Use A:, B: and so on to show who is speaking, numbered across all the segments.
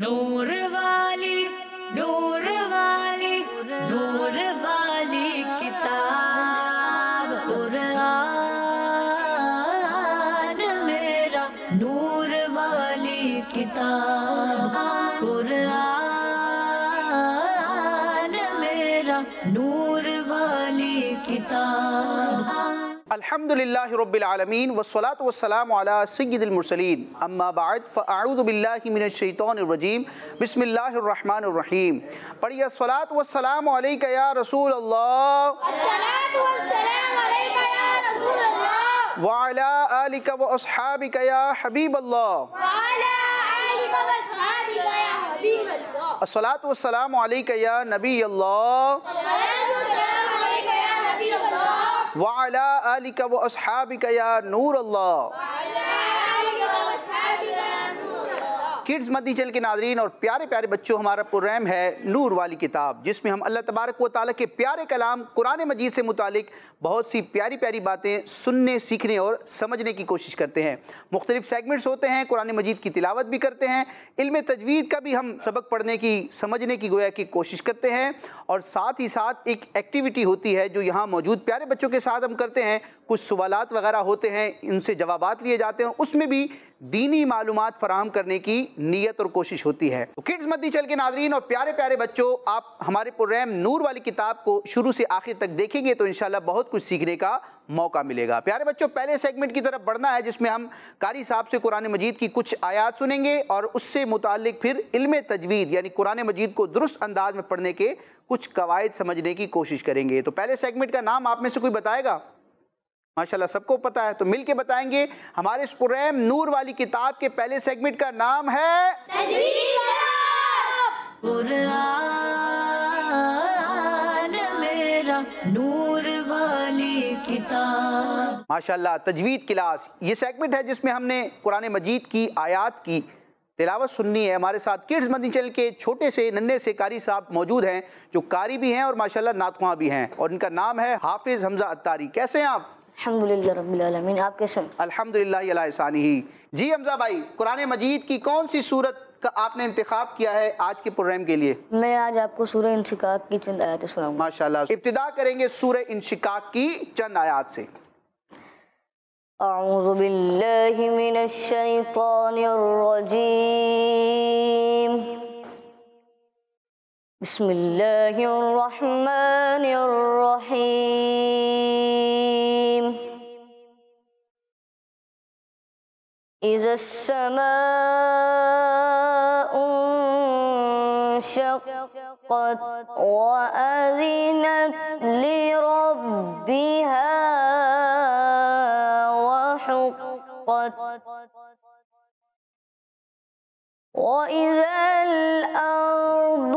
A: نور
B: अल्हम्दुलिल्लाहिरब्बिलालमीन वस्सलात वस्सलाम अला सय्यिदिल मुरसलीन अम्मा बाद फअऊदु बिल्लाहि मिनश शैतानिर रजीम बिस्मिल्लाहिर रहमानिर रहीम पढ़िए सलात व सलात व सलाम अलैका या रसूल अल्लाह व अला व अस्हाबिका या हबीब अल्लाह व अला अलैका या नबी अल्लाह वाला अली का व असहाबी या नूर अल्लाह किड्स मदी चल के नाजरीन और प्यारे प्यारे बच्चों हमारा प्रोग्राम है नूर वाली किताब जिसमें हम अल्लाह तबारक व ताली के प्यारे कलाम कुरान मजीद से मुतक बहुत सी प्यारी प्यारी बातें सुनने सीखने और समझने की कोशिश करते हैं मुख्तलिफ सेगमेंट्स होते हैं कुरान मजीद की तिलावत भी करते हैं इल्म तजवीद का भी हम सबक पढ़ने की समझने की गोया की कोशिश करते हैं और साथ ही साथ एक एक्टिविटी होती है जो यहाँ मौजूद प्यारे बच्चों के साथ हम करते हैं कुछ सवालत वगैरह होते हैं उनसे जवाब लिए जाते हैं उसमें भी दीनी मालूम फराहम करने की नीयत और कोशिश होती है तो किड्स मदी चल के नाजरीन और प्यारे प्यारे बच्चों आप हमारे प्रोग्राम नूर वाली किताब को शुरू से आखिर तक देखेंगे तो इनशाला बहुत कुछ सीखने का मौका मिलेगा प्यारे बच्चों पहले सेगमेंट की तरफ बढ़ना है जिसमें हम कारी साहब से कुरान मजीद की कुछ आयात सुनेंगे और उससे मुतल फिर इल्म तजवीद यानी कुरान मजीद को दुरुस्त अंदाज में पढ़ने के कुछ कवायद समझने की कोशिश करेंगे तो पहले सेगमेंट का नाम आप में से कोई बताएगा माशाला सबको पता है तो मिलके बताएंगे हमारे इस पुरैम नूर वाली किताब के पहले सेगमेंट का नाम है नूर तजवीद क्लास ये सेगमेंट है जिसमें हमने कुरान मजीद की आयात की तिलावत सुननी है हमारे साथ किड्स मदनी चैनल के छोटे से नन्हे से कारी साहब मौजूद हैं जो कारी भी हैं और माशाल्लाह नातखुआ भी हैं और इनका नाम है हाफिज़ हमजा अत्तारी कैसे हैं आप आप कैसे अलहमदिल्लासानी जी हमजा भाई कुरान मजीद की कौन सी सूरत का आपने इंतखब किया है आज के प्रोग्राम के लिए
C: मैं आज आपको सूर्य इंशिकाक की चंद आयात सुनाऊंगा माशाल्लाह
B: इब्तदा करेंगे सूर्य इंशिकाक की चंद आयात से
C: أعوذ بالله من الشيطان الرجيم بسم الله الرحمن الرحيم إذا السماء انشقت وأذنت لربها وحقت وإذا الأرض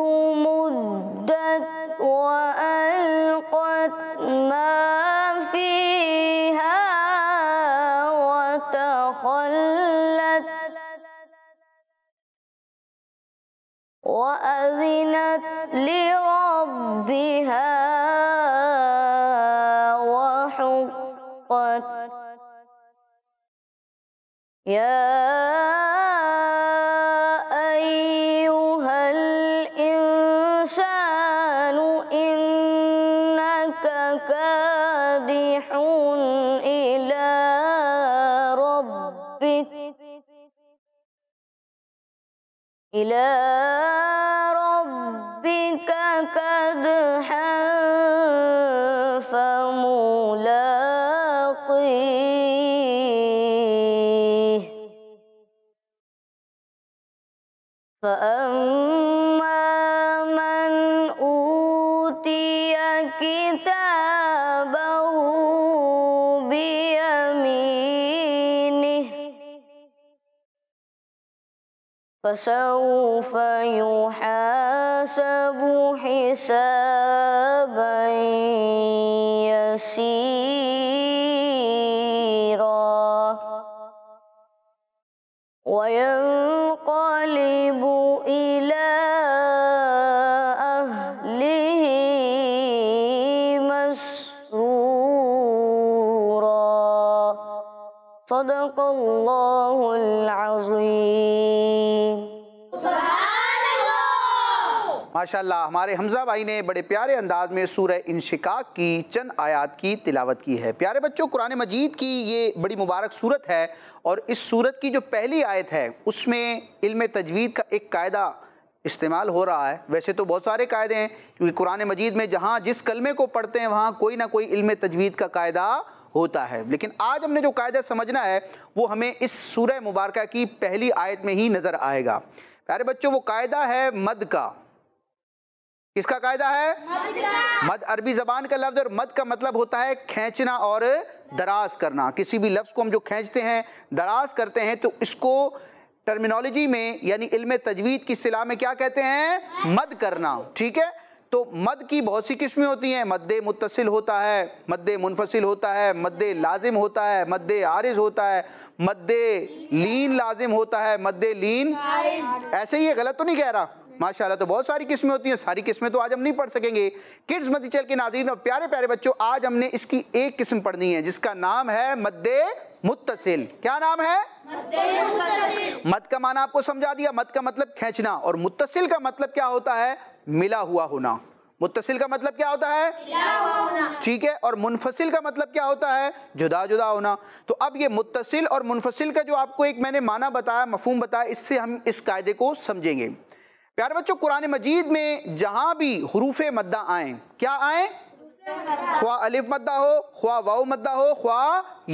C: يا أيها الإنسان إنك كادح إلى ربك إلى ربك كدحا فسوف يحاسب حسابا يسيرا وينقلب إلى أهله مسرورا
B: صدق الله العظيم माशाल्लाह हमारे हमज़ा भाई ने बड़े प्यारे अंदाज में सूर्य इनशिकाक की चंद आयात की तिलावत की है प्यारे बच्चों कुरान मजीद की ये बड़ी मुबारक सूरत है और इस सूरत की जो पहली आयत है उसमें इल्म तजवीद का एक कायदा इस्तेमाल हो रहा है वैसे तो बहुत सारे कायदे हैं क्योंकि कुरान मजीद में जहाँ जिस कलमे को पढ़ते हैं वहाँ कोई ना कोई इल्म तजवीद का कायदा होता है लेकिन आज हमने जो कायदा समझना है वो हमें इस सूर्य मुबारक की पहली आयत में ही नज़र आएगा प्यारे बच्चों वो कायदा है मद का किसका कायदा है मद अरबी जबान का लफ्ज़ और मद का मतलब होता है खींचना और दराज करना किसी भी लफ्ज़ को हम जो खींचते हैं दराज करते हैं तो इसको टर्मिनोलॉजी में यानी इल्म तजवीद की सिला में क्या कहते हैं मद करना ठीक है तो मद की बहुत सी किस्में होती हैं मद मुतसिल होता है मद मुनफसिल होता है मद लाजिम होता है मद आरज़ होता है मद लीन लाजिम होता है मद लीन ऐसे ही गलत तो नहीं कह रहा माशाल्लाह तो बहुत सारी किस्में होती हैं सारी किस्में तो आज हम नहीं पढ़ सकेंगे किड्स मदीचल के नाजीन और प्यारे प्यारे बच्चों आज हमने इसकी एक किस्म पढ़नी है जिसका नाम है मद्दे मुतसिल क्या नाम है मत का माना आपको समझा दिया मत का मतलब खींचना और मुतसिल का मतलब क्या होता है मिला हुआ होना मुतसिल का मतलब क्या होता है ठीक है और मुनफसिल का मतलब क्या होता है जुदा जुदा होना तो अब ये मुतसिल और मुनफसिल का जो आपको एक मैंने माना बताया मफहम बताया इससे हम इस कायदे को समझेंगे प्यारे बच्चों कुरान मजीद में जहाँ भी हरूफ मद्दा आए क्या आए ख्वा अलिफ मद्दा हो ख्वा वाओ मद्दा हो ख्वा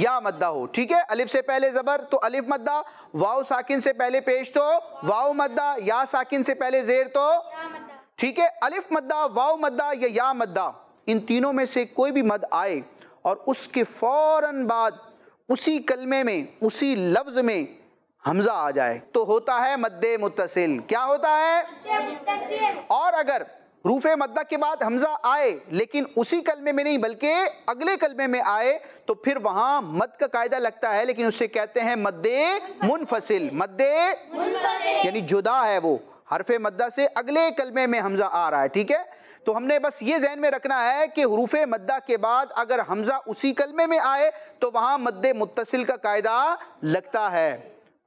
B: या मद्दा हो ठीक है अलिफ से पहले ज़बर तो अलिफ मद्दा वाओ साकिन से पहले पेश तो वाउ मद्दा या साकिन से पहले जेर तो ठीक है अलिफ मद्दा वाउ मद्दा या या मद्दा इन तीनों में से कोई भी मद आए और उसके फ़ौर बाद उसी कलमे में उसी लफ्ज़ में हमजा आ जाए तो होता है मद्दे मुतसिल क्या होता है और अगर रूफ मद्दा के बाद हमजा आए लेकिन उसी कलमे में नहीं बल्कि अगले कलमे में आए तो फिर वहां मद का कायदा लगता है लेकिन उससे कहते हैं मद्दे मुनफसिल मद्दे यानी जुदा है वो हरफ मद्दा से अगले कलमे में हमजा आ रहा है ठीक है तो हमने बस ये जहन में रखना है कि हरूफ मद्दा के बाद अगर हमजा उसी कलमे में आए तो वहां मद्दे मुतसिल का कायदा लगता है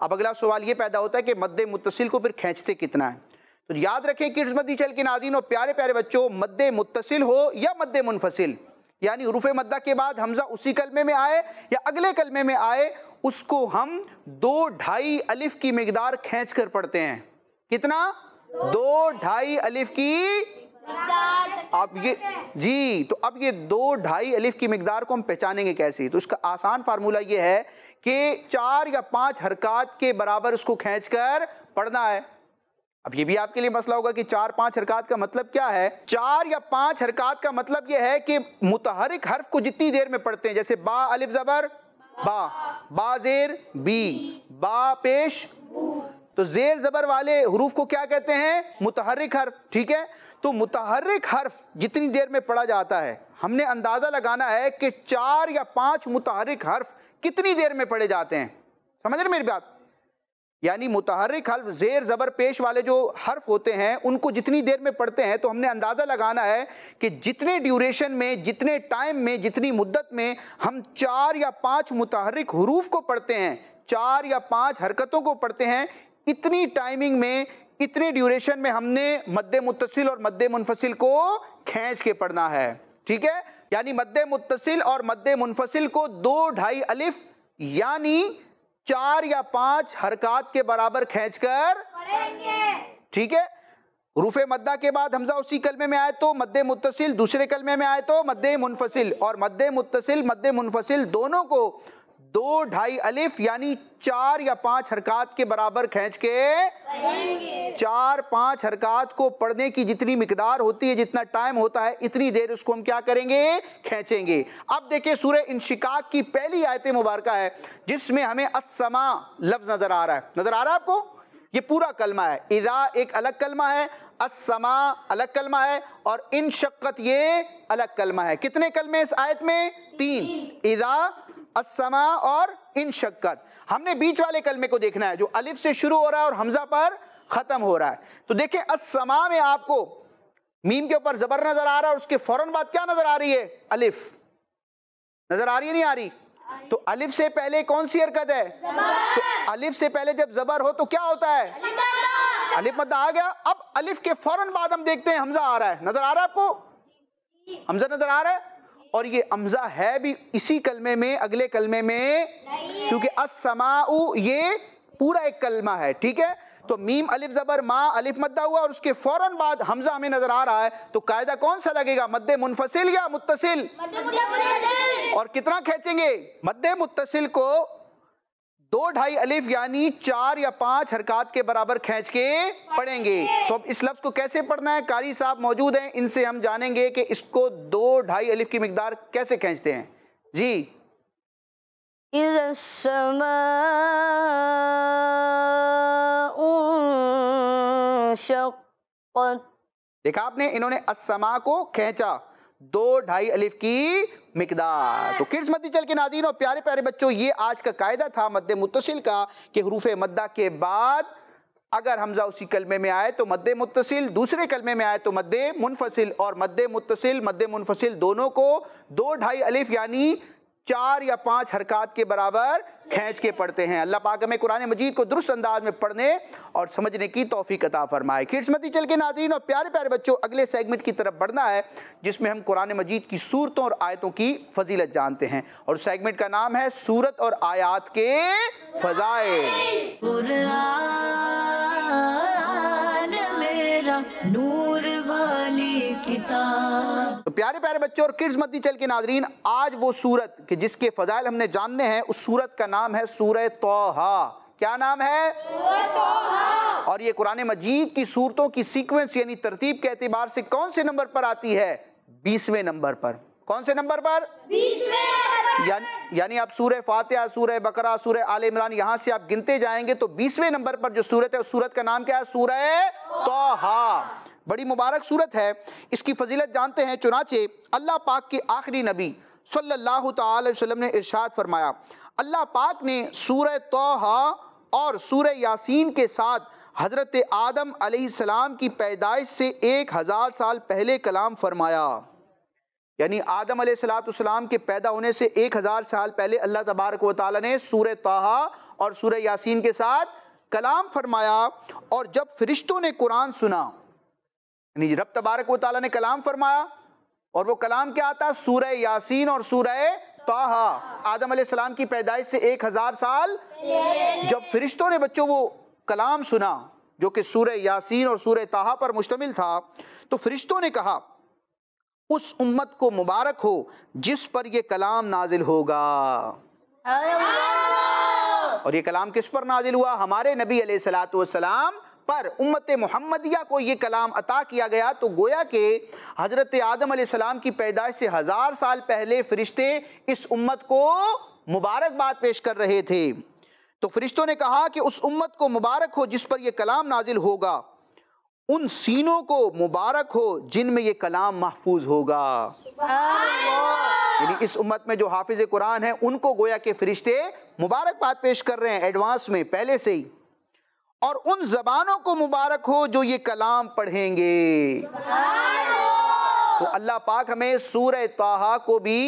B: अब अगला सवाल ये पैदा होता है कि मद्द मुतसिल को फिर खींचते कितना है तो याद रखें कि मदी चल के नादिन और प्यारे प्यारे बच्चों मद्दे मुतसिल हो या मद्दे मुनफसिल यानी रूफ मद्दा के बाद हमजा उसी कलमे में आए या अगले कलमे में आए उसको हम दो ढाई अलिफ की मकदार खींच कर पढ़ते हैं कितना दो ढाई अलिफ की आप ये जी तो अब ये दो ढाई अलिफ की मकदार को हम पहचानेंगे कैसे तो उसका आसान फार्मूला ये है कि चार या पांच हरकत के बराबर उसको कर पढ़ना है अब ये भी आपके लिए मसला होगा कि चार पांच हरकत का मतलब क्या है चार या पांच हरकत का मतलब यह है कि मुतहरिक हर्फ को जितनी देर में पढ़ते हैं जैसे बा अलिफ जबर बा बाजेर बी बा पेश तो जेर ज़बर वाले हरूफ को क्या कहते हैं मुतहरक हर्फ ठीक है तो मुतहरक हर्फ जितनी देर में पढ़ा जाता है हमने अंदाज़ा लगाना है कि चार या पांच मुतहरक हर्फ कितनी देर में पढ़े जाते हैं समझ रहे मेरी बात यानी मुतहरक हर्फ जेर ज़बर पेश वाले जो हर्फ होते हैं उनको जितनी देर में पढ़ते हैं तो हमने अंदाज़ा लगाना है कि जितने ड्यूरेशन में जितने टाइम में जितनी मुद्दत में हम चार या पांच मुतहरक हरूफ को पढ़ते हैं चार या पांच हरकतों को पढ़ते हैं इतनी टाइमिंग में इतने ड्यूरेशन में हमने मध्य मुतसिल और मध्य मुनफसिल को खींच के पढ़ना है ठीक है यानी मध्य मुतसिल और मध्य मुनफसिल को दो ढाई अलिफ यानी चार या पांच हरकत के बराबर कर ठीक है रूफे मद्दा के बाद हमजा उसी कलमे में आए तो मध्य मुतसिल दूसरे कलमे में आए तो मध्य मुनफसिल और मध्य मुतसिल मध्य मुनफसिल दोनों को दो ढाई अलिफ यानी चार या पांच हरकत के बराबर खींच के चार पांच हरकत को पढ़ने की जितनी मिकदार होती है जितना टाइम होता है इतनी देर उसको हम क्या करेंगे खींचेंगे अब देखिए सूर्य इंशिकाक की पहली आयत मुबारक है जिसमें हमें असमा लफ्ज नजर आ रहा है नजर आ रहा है आपको ये पूरा कलमा है इजा एक अलग कलमा है असमा अलग कलमा है और इन शक्कत ये अलग कलमा है कितने कलमे इस आयत में तीन इजा असमा और इन शक्कत हमने बीच वाले कलमे को देखना है जो अलिफ से शुरू हो रहा है और हमजा पर खत्म हो रहा है तो देखिए असमा में आपको मीम के ऊपर जबर नजर आ रहा है और उसके फौरन बाद क्या नजर आ रही है अलिफ नजर आ रही है नहीं आ रही तो अलिफ से पहले कौन सी हरकत है तो अलिफ से पहले जब जबर हो तो क्या होता है अलिफ मत आ गया अब अलिफ के फौरन बाद हम देखते हैं हमजा आ रहा है नजर आ रहा है आपको हमजा नजर आ रहा है और ये अमजा है भी इसी कलमे में अगले कलमे में क्योंकि असमाऊ ये पूरा एक कलमा है ठीक है तो मीम अलिफ जबर मा अलिफ मद्दा हुआ और उसके फौरन बाद हमजा हमें नजर आ रहा है तो कायदा कौन सा लगेगा मद्द मुनफसिल या मुतसिल और कितना खेचेंगे मद्द मुतसिल को दो ढाई अलिफ यानी चार या पांच हरकत के बराबर खींच के पढ़ेंगे तो अब इस लफ्ज को कैसे पढ़ना है कारी साहब मौजूद हैं इनसे हम जानेंगे कि इसको दो ढाई अलिफ की मकदार कैसे खींचते हैं जी देखा आपने इन्होंने असमा को खींचा दो ढाई अलिफ की मकदार तो किस मद्दी चल के नाजीन और प्यारे प्यारे बच्चों ये आज का कायदा था मद्द मुतसिल का कि हरूफ मद्दा के बाद अगर हमजा उसी कलमे में आए तो मद्द मुतसिल दूसरे कलमे में आए तो मद्द मुनफसिल और मद मुतसिल मद मुनफसिल दोनों को दो ढाई अलिफ यानी चार या पांच हरकत के बराबर खींच के पढ़ते हैं अल्लाह पाक हमें कुरान मजीद को दुरुस्त अंदाज में पढ़ने और समझने की तोफ़ी कता फरमाए खिरसमती चल के नाजीन और प्यारे प्यारे बच्चों अगले सेगमेंट की तरफ बढ़ना है जिसमें हम कुरान मजीद की सूरतों और आयतों की फजीलत जानते हैं और सेगमेंट का नाम है सूरत और आयात के फजाए नूर प्यारे बच्चों और किड्स मदी चल के नाजरीन आज वो सूरत कि जिसके फजाइल हमने जानने हैं उस सूरत का नाम है सूर तोहा क्या नाम है और ये कुरान मजीद की सूरतों की सीक्वेंस यानी तरतीब के एतबार से कौन से नंबर पर आती है बीसवें नंबर पर कौन से नंबर पर यानी आप सूर्य फातिहा सूर्य बकरा सूर्य आल इमरान यहाँ से आप गिनते जाएंगे तो बीसवें नंबर पर जो सूरत है उस सूरत का नाम क्या है सूर्य तोहा बड़ी मुबारक सूरत है इसकी फजीलत जानते हैं चुनाचे अल्लाह पाक के आखिरी नबी सल्लल्लाहु अलैहि वसल्लम ने इरशाद फरमाया अल्लाह पाक ने सूर तोहा और सूर यासीन के साथ हज़रत आदम सलाम की पैदाइश से एक हज़ार साल पहले कलाम फरमाया यानी आदम सलाम के पैदा होने से एक हज़ार साल पहले अल्लाह तबारक व ताली ने सूर तोहा और सूर यासीन के साथ कलाम फरमाया और जब फरिश्तों ने कुरान सुना यानी रब तबारक वाली ने कलाम फरमाया और वो कलाम क्या आता सूरह यासीन और सूरह ताहा आदम सलाम की पैदाइश से एक हज़ार साल जब फरिश्तों ने बच्चों वो कलाम सुना जो कि सूरह यासीन और सूरह ताहा पर मुश्तमिल था तो फरिश्तों ने कहा उस उम्मत को मुबारक हो जिस पर यह कलाम नाजिल होगा और ये कलाम किस पर नाजिल हुआ हमारे नबी सलाम पर उम्मत मोहम्मदिया को ये कलाम अता किया गया तो गोया के हज़रत आदम सलाम की पैदाइश से हज़ार साल पहले फ़रिश्ते इस उम्मत को मुबारकबाद पेश कर रहे थे तो फरिश्तों ने कहा कि उस उम्मत को मुबारक हो जिस पर यह कलाम नाजिल होगा उन सीनों को मुबारक हो जिनमें यह कलाम महफूज होगा
A: यानी
B: इस उम्मत में जो हाफिज कुरान है उनको गोया के फरिश्ते मुबारकबाद पेश कर रहे हैं एडवांस में पहले से ही और उन जबानों को मुबारक हो जो ये कलाम पढ़ेंगे तो अल्लाह पाक हमें सूर्य ताहा को भी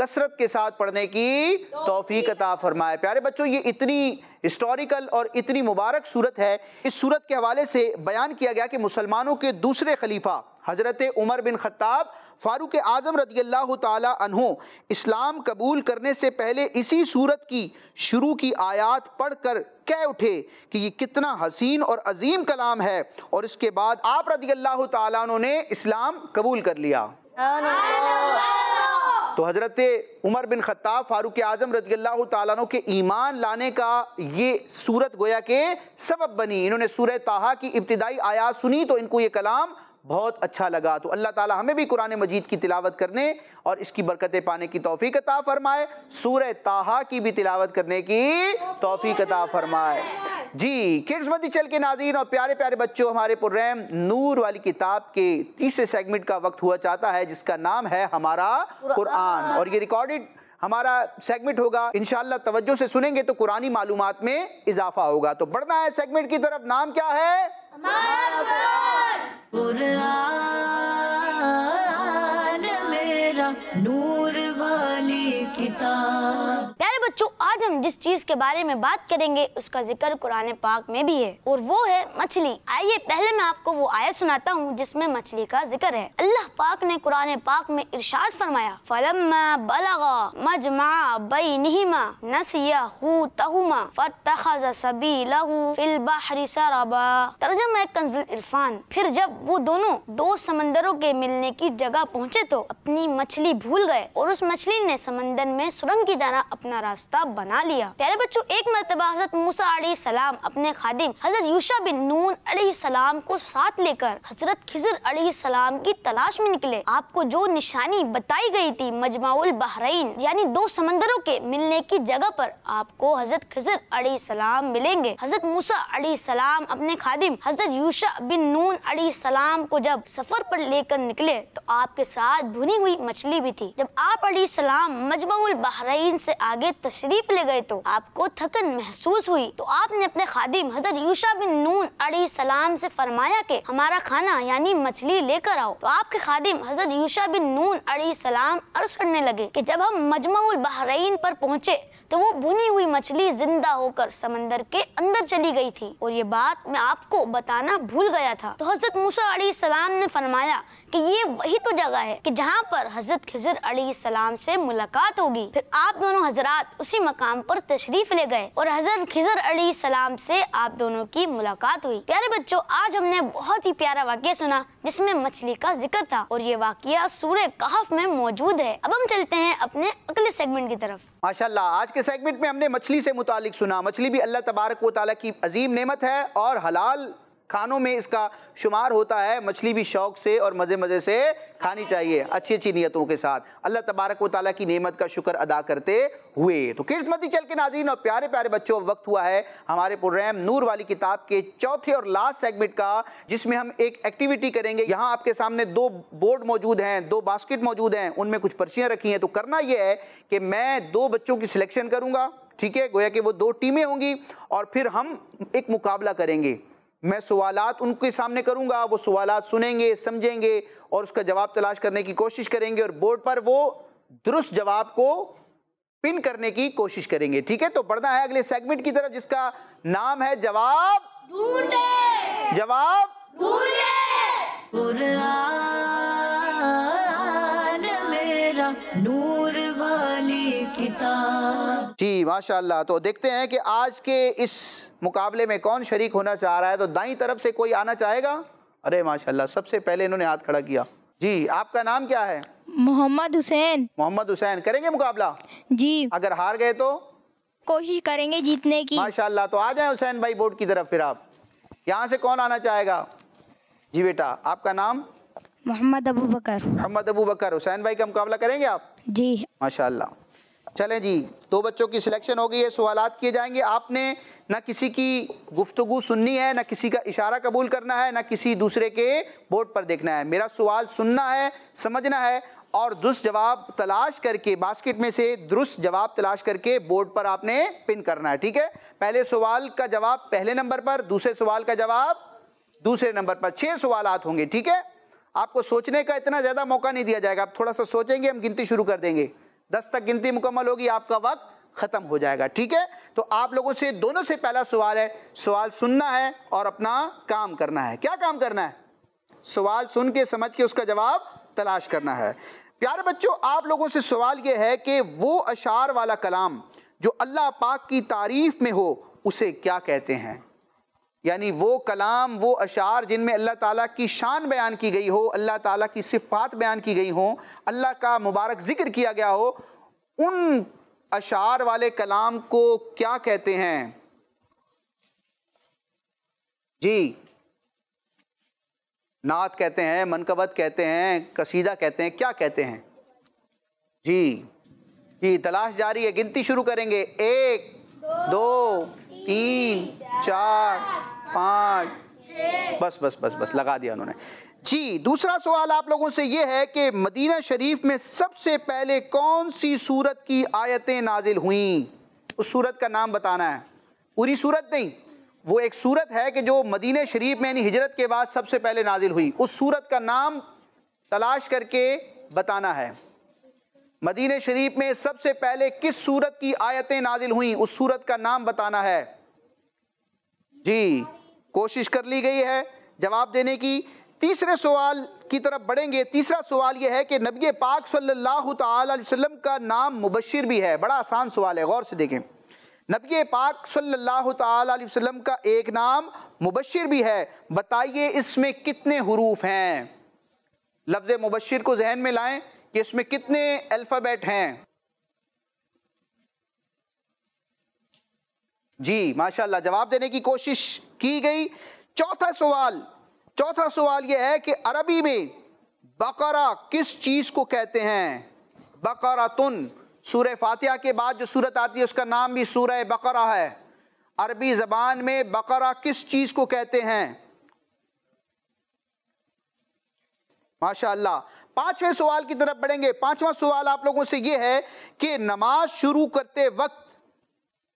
B: कसरत के साथ पढ़ने की तोफ़ी अता फरमाए प्यारे बच्चों ये इतनी हिस्टोरिकल और इतनी मुबारक सूरत है इस सूरत के हवाले से बयान किया गया कि मुसलमानों के दूसरे खलीफा हज़रत Umar bin Khattab Farooq Azam रदी अल्लाह तहों इस्लाम कबूल करने से पहले इसी सूरत की शुरू की आयात पढ़ कर कह उठे कि ये कितना हसीन और अजीम कलाम है और इसके बाद आप रदी अल्लाह तहों ने इस्लाम कबूल कर लिया तो हज़रत उमर बिन ख़त्ताब फ़ारूक आज़म रदी अल्लाह तु के ईमान लाने का ये सूरत गोया के सबब बनी इन्होंने सूर ताहा की इब्तदाई आयात सुनी तो इनको ये कलाम बहुत अच्छा लगा तो अल्लाह ताला हमें भी कुरान मजीद की तिलावत करने और इसकी बरकतें पाने की तोफ़ी अता फ़रमाए सूर ताहा की भी तिलावत करने की तोफ़ी अता फ़रमाए जी किड्स मदी चल के नाजीन और प्यारे प्यारे बच्चों हमारे प्रोग्राम नूर वाली किताब के तीसरे सेगमेंट का वक्त हुआ चाहता है जिसका नाम है हमारा कुरान और ये रिकॉर्डेड हमारा सेगमेंट होगा इनशाला तवज्जो से सुनेंगे तो कुरानी मालूम में इजाफा होगा तो बढ़ना है सेगमेंट की तरफ नाम क्या है
D: प्यारे बच्चों आज हम जिस चीज के बारे में बात करेंगे उसका जिक्र कुरान पाक में भी है और वो है मछली आइए पहले मैं आपको वो आया सुनाता हूँ जिसमें मछली का जिक्र है अल्लाह पाक ने कुरान पाक में इरशाद फरमाया फलम बलगा मजमा बई नहीमा नसिया तहुमा लहू फिल कंजुल इरफान फिर जब वो दोनों दो समंदरों के मिलने की जगह पहुँचे तो अपनी मछली भूल गए और उस मछली ने समंदर में सुरंग की तरह अपना रास्ता बना बना लिया प्यारे बच्चों एक मरतबा हजरत मूसा सलाम अपने खादिम हजरत यूशा बिन नून सलाम को साथ लेकर हजरत खिजर सलाम की तलाश में निकले आपको जो निशानी बताई गई थी मजमाउल बहरीन यानी दो समंदरों के मिलने की जगह पर आपको हजरत खिजर सलाम मिलेंगे हजरत मूसा सलाम अपने खादिम हजरत यूशा बिन नून सलाम को जब सफर पर लेकर निकले तो आपके साथ भुनी हुई मछली भी थी जब आप सलाम मजमाउल बहरीन से आगे तशरीफ ले गए तो आपको थकन महसूस हुई तो आपने अपने खादिम हजरत यूशा बिन नून अड़ी सलाम से फरमाया कि हमारा खाना यानी मछली लेकर आओ तो आपके खादिम हजरत यूशा बिन नून अड़ी सलाम अर्ज करने लगे कि जब हम मजमाउल बहरीन पर पहुँचे तो वो भुनी हुई मछली जिंदा होकर समंदर के अंदर चली गई थी और ये बात मैं आपको बताना भूल गया था तो हजरत मूसा अली सलाम ने फरमाया कि ये वही तो जगह है कि जहाँ पर हजरत खिजर अली सलाम से मुलाकात होगी फिर आप दोनों हजरात उसी मकाम पर तशरीफ ले गए और हजरत खजर अली सलाम से आप दोनों की मुलाकात हुई प्यारे बच्चों आज हमने बहुत ही प्यारा वाक्य सुना जिसमे मछली का जिक्र था और ये वाक्य सूर्य कहफ में मौजूद है अब हम चलते हैं अपने अगले सेगमेंट की तरफ
B: माशा आज के सेगमेंट में हमने मछली से मुतालिक सुना मछली भी अल्लाह तबारक वाली की अजीम नमत है और हलाल खानों में इसका शुमार होता है मछली भी शौक से और मज़े मज़े से खानी चाहिए अच्छी अच्छी नीयतों के साथ अल्लाह तबारक व ताली की नेमत का शुक्र अदा करते हुए तो किस्मती चल के नाजीन और प्यारे प्यारे बच्चों वक्त हुआ है हमारे प्रोग्राम नूर वाली किताब के चौथे और लास्ट सेगमेंट का जिसमें हम एक एक्टिविटी करेंगे यहाँ आपके सामने दो बोर्ड मौजूद हैं दो बास्केट मौजूद हैं उनमें कुछ पर्चियाँ रखी हैं तो करना यह है कि मैं दो बच्चों की सिलेक्शन करूँगा ठीक है गोया कि वो दो टीमें होंगी और फिर हम एक मुकाबला करेंगे मैं सवालत उनके सामने करूँगा वो सवालत सुनेंगे समझेंगे और उसका जवाब तलाश करने की कोशिश करेंगे और बोर्ड पर वो दुरुस्त जवाब को पिन करने की कोशिश करेंगे ठीक है तो बढ़ना है अगले सेगमेंट की तरफ जिसका नाम है जवाब जवाब जी माशाल्लाह तो देखते हैं कि आज के इस मुकाबले में कौन शरीक होना चाह रहा है तो दाई तरफ से कोई आना चाहेगा अरे माशाल्लाह सबसे पहले इन्होंने हाथ खड़ा किया जी आपका नाम क्या है मोहम्मद हुसैन मोहम्मद हुसैन करेंगे मुकाबला जी अगर हार गए तो कोशिश करेंगे जीतने की माशाल्लाह तो आ जाए हुसैन भाई बोर्ड की तरफ फिर आप यहाँ से कौन आना चाहेगा जी बेटा आपका नाम मोहम्मद अबू बकर मोहम्मद अबू बकर हुसैन भाई का मुकाबला करेंगे आप जी माशाल्लाह चलें जी दो बच्चों की सिलेक्शन हो गई है सवालत किए जाएंगे आपने ना किसी की गुफ्तगु सुननी है ना किसी का इशारा कबूल करना है ना किसी दूसरे के बोर्ड पर देखना है मेरा सवाल सुनना है समझना है और दुरुस्त जवाब तलाश करके बास्केट में से दुरुस्त जवाब तलाश करके बोर्ड पर आपने पिन करना है ठीक है पहले सवाल का जवाब पहले नंबर पर दूसरे सवाल का जवाब दूसरे नंबर पर छः सवाल होंगे ठीक है आपको सोचने का इतना ज़्यादा मौका नहीं दिया जाएगा आप थोड़ा सा सोचेंगे हम गिनती शुरू कर देंगे दस तक गिनती मुकम्मल होगी आपका वक्त ख़त्म हो जाएगा ठीक है तो आप लोगों से दोनों से पहला सवाल है सवाल सुनना है और अपना काम करना है क्या काम करना है सवाल सुन के समझ के उसका जवाब तलाश करना है प्यारे बच्चों आप लोगों से सवाल ये है कि वो अशार वाला कलाम जो अल्लाह पाक की तारीफ में हो उसे क्या कहते हैं यानी वो कलाम वो अशार जिनमें अल्लाह ताला की शान बयान की गई हो अल्लाह ताला की सिफ़ात बयान की गई हो अल्लाह का मुबारक ज़िक्र किया गया हो उन अशार वाले कलाम को क्या कहते हैं जी नात कहते हैं मनकबत कहते हैं कसीदा कहते हैं क्या कहते हैं जी जी तलाश जारी है गिनती शुरू करेंगे एक दो, दो तीन, तीन चार पाँच बस बस बस बस लगा दिया उन्होंने जी दूसरा सवाल आप लोगों से ये है कि मदीना शरीफ में सबसे पहले कौन सी सूरत की आयतें नाजिल हुई उस सूरत का नाम बताना है पूरी सूरत नहीं वो एक सूरत है कि जो मदीना शरीफ में यानी हिजरत के बाद सबसे पहले नाजिल हुई उस सूरत का नाम तलाश करके बताना है मदीना शरीफ में सबसे पहले किस सूरत की आयतें नाजिल हुई उस सूरत का नाम बताना है जी कोशिश कर ली गई है जवाब देने की तीसरे सवाल की तरफ बढ़ेंगे तीसरा सवाल यह है कि नबी पाक सल्लल्लाहु अलैहि वसल्लम का नाम मुबशर भी है बड़ा आसान सवाल है गौर से देखें नबी पाक सल्लल्लाहु अलैहि वसल्लम का एक नाम मुबशर भी है बताइए इसमें कितने हरूफ हैं लफ्ज़ मुबशर को जहन में लाएं कि इसमें कितने अल्फ़ाबेट हैं जी माशाल्लाह जवाब देने की कोशिश की गई चौथा सवाल चौथा सवाल यह है कि अरबी में बकरा किस चीज़ को कहते हैं तुन सूर्य फातिहा के बाद जो सूरत आती है उसका नाम भी सूर बकरा है अरबी ज़बान में बकरा किस चीज़ को कहते हैं माशाल्लाह पांचवें सवाल की तरफ बढ़ेंगे पांचवा सवाल आप लोगों से यह है कि नमाज शुरू करते वक्त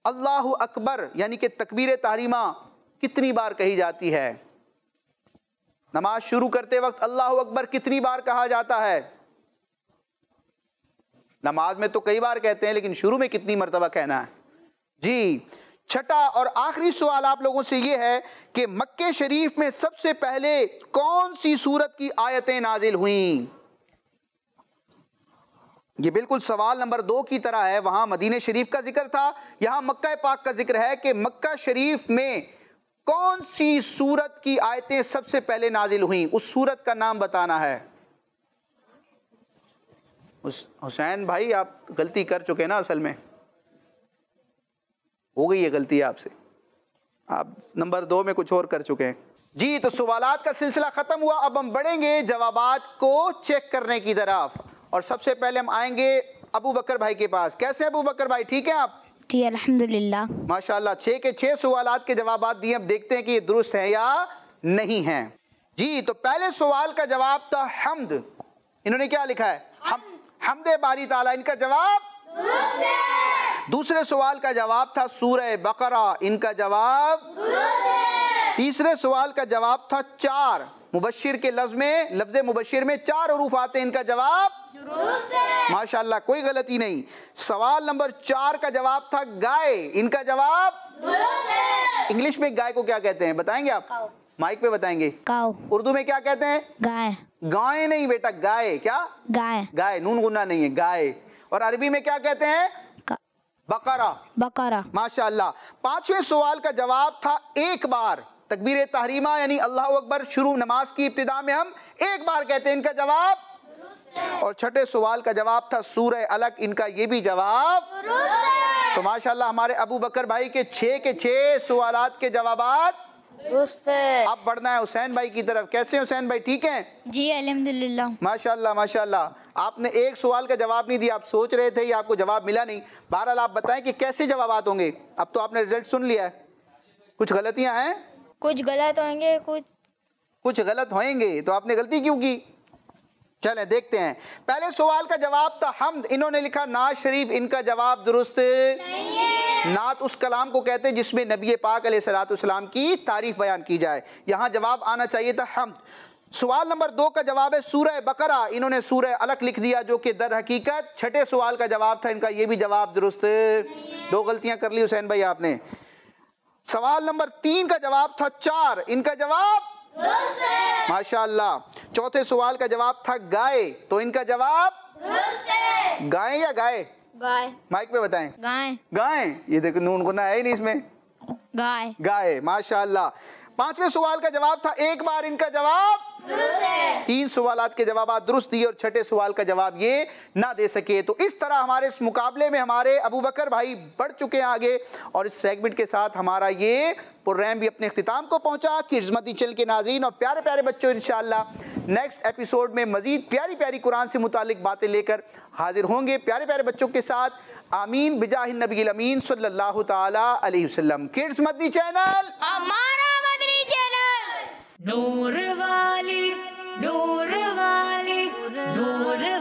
B: अल्लाह अकबर यानी कि तकबीर तहरीमा कितनी बार कही जाती है नमाज शुरू करते वक्त अल्लाह अकबर कितनी बार कहा जाता है नमाज में तो कई बार कहते हैं लेकिन शुरू में कितनी मरतबा कहना है जी छठा और आखिरी सवाल आप लोगों से यह है कि मक्के शरीफ में सबसे पहले कौन सी सूरत की आयतें नाजिल हुई ये बिल्कुल सवाल नंबर दो की तरह है वहां मदीने शरीफ का जिक्र था यहां मक्का पाक का जिक्र है कि मक्का शरीफ में कौन सी सूरत की आयतें सबसे पहले नाजिल हुई उस सूरत का नाम बताना है उस हुसैन भाई आप गलती कर चुके हैं ना असल में हो गई है गलती आपसे आप नंबर दो में कुछ और कर चुके हैं जी तो सवालत का सिलसिला ख़त्म हुआ अब हम बढ़ेंगे जवाब को चेक करने की तरफ और सबसे पहले हम आएंगे अबू बकर भाई के पास कैसे अबू बकर भाई ठीक है आप जी अलहमदिल्ला माशाल्लाह छः के छः सवाल के जवाब दिए अब देखते हैं कि ये दुरुस्त हैं या नहीं हैं जी तो पहले सवाल का जवाब था हमद इन्होंने क्या लिखा है हम हमद बारी ताला इनका जवाब दूसरे सवाल का जवाब था सूरह बकरा इनका जवाब तीसरे सवाल का जवाब था चार मुबशिर के लफ्ज में लफ्ज मुबशिर में चार हरूफ आते हैं इनका
A: जवाब
B: माशाला कोई गलती नहीं सवाल नंबर चार का जवाब था गाय इनका जवाब इंग्लिश में गाय को क्या कहते हैं बताएंगे आप माइक पे बताएंगे उर्दू में क्या कहते हैं गाय गाय नहीं बेटा गाय क्या गाय गाय नून गुना नहीं है गाय और अरबी में क्या कहते हैं बकरा बकरा माशाल्लाह पांचवें सवाल का जवाब था एक बार तकबीर तहरीमा यानी अल्लाह अकबर शुरू नमाज की इब्तदा में हम एक बार कहते हैं इनका जवाब और छठे सवाल का जवाब था सूर्य अलग इनका ये भी जवाब तो माशाल्लाह हमारे अबू बकर भाई के छे के छे सवाल के जवाब अब बढ़ना है हुसैन भाई की तरफ कैसे हैं हुसैन भाई ठीक हैं जी अलहमदिल्ला माशाल्लाह माशाल्लाह आपने एक सवाल का जवाब नहीं दिया आप सोच रहे थे आपको जवाब मिला नहीं बहरहाल आप बताएं कि कैसे जवाब होंगे अब तो आपने रिजल्ट सुन लिया है कुछ गलतियां हैं कुछ गलत होंगे कुछ कुछ गलत होंगे तो आपने गलती क्यों की चले देखते हैं पहले सवाल का जवाब था हम इन्होंने लिखा नाज शरीफ इनका जवाब दुरुस्त नात तो उस कलाम को कहते हैं जिसमें नबी पाक सलाम की तारीफ बयान की जाए यहाँ जवाब आना चाहिए था हम सवाल नंबर दो का जवाब है सूरह बकरा इन्होंने सूरह अलग लिख दिया जो कि दर हकीकत छठे सवाल का जवाब था इनका ये भी जवाब दुरुस्त दो गलतियां कर ली हुसैन भाई आपने सवाल नंबर तीन का जवाब था चार इनका जवाब माशाल्लाह चौथे सवाल का जवाब था गाय तो इनका
A: जवाब
B: गाय या गाय गाय माइक पे बताएं गाय गाय ये देखो नून को ना है ही नहीं इसमें गाय गाय माशाल्लाह पांचवे सवाल का जवाब था एक बार इनका जवाब तीन सवाल के जवाब दुरुस्त दिए और छठे सवाल का जवाब ये ना दे सके तो इस तरह हमारे इस मुकाबले में हमारे अबू बकर भाई बढ़ चुके हैं आगे और इस सेगमेंट के साथ हमारा ये प्रोग्राम भी अपने अख्ताम को पहुंचा कि खिजमती चल के नाजीन और प्यारे प्यारे बच्चों इन नेक्स्ट एपिसोड में मजीद प्यारी प्यारी कुरान से मुतक बातें लेकर हाजिर होंगे प्यारे प्यारे बच्चों के साथ आमीन बिजाहिन नबी अमीन सल्ला ताला किड्स मदनी चैनल
A: हमारा Noor wali, noor wali, noor wali.